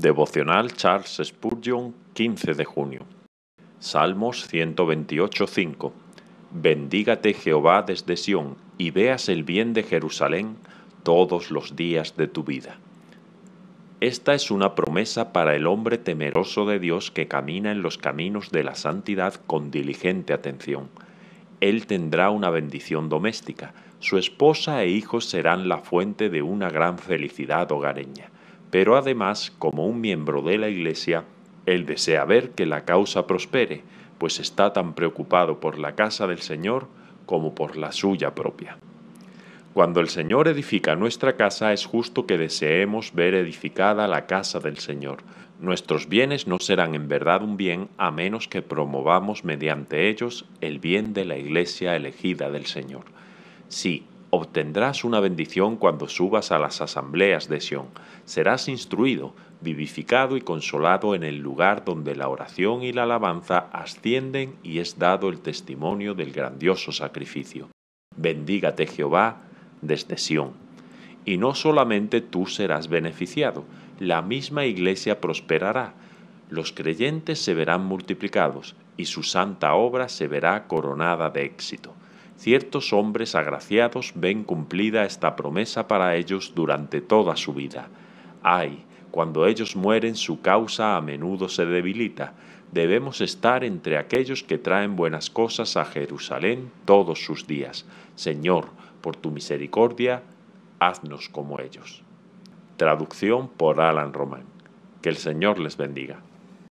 Devocional Charles Spurgeon, 15 de junio. Salmos 128.5. Bendígate Jehová desde Sión, y veas el bien de Jerusalén todos los días de tu vida. Esta es una promesa para el hombre temeroso de Dios que camina en los caminos de la santidad con diligente atención. Él tendrá una bendición doméstica, su esposa e hijos serán la fuente de una gran felicidad hogareña pero además, como un miembro de la Iglesia, él desea ver que la causa prospere, pues está tan preocupado por la casa del Señor como por la suya propia. Cuando el Señor edifica nuestra casa es justo que deseemos ver edificada la casa del Señor. Nuestros bienes no serán en verdad un bien a menos que promovamos mediante ellos el bien de la iglesia elegida del Señor. Sí, Obtendrás una bendición cuando subas a las asambleas de Sión. Serás instruido, vivificado y consolado en el lugar donde la oración y la alabanza ascienden y es dado el testimonio del grandioso sacrificio. Bendígate Jehová desde Sión. Y no solamente tú serás beneficiado, la misma iglesia prosperará. Los creyentes se verán multiplicados y su santa obra se verá coronada de éxito ciertos hombres agraciados ven cumplida esta promesa para ellos durante toda su vida. Ay, cuando ellos mueren su causa a menudo se debilita. Debemos estar entre aquellos que traen buenas cosas a Jerusalén todos sus días. Señor, por tu misericordia, haznos como ellos. Traducción por Alan Román. Que el Señor les bendiga.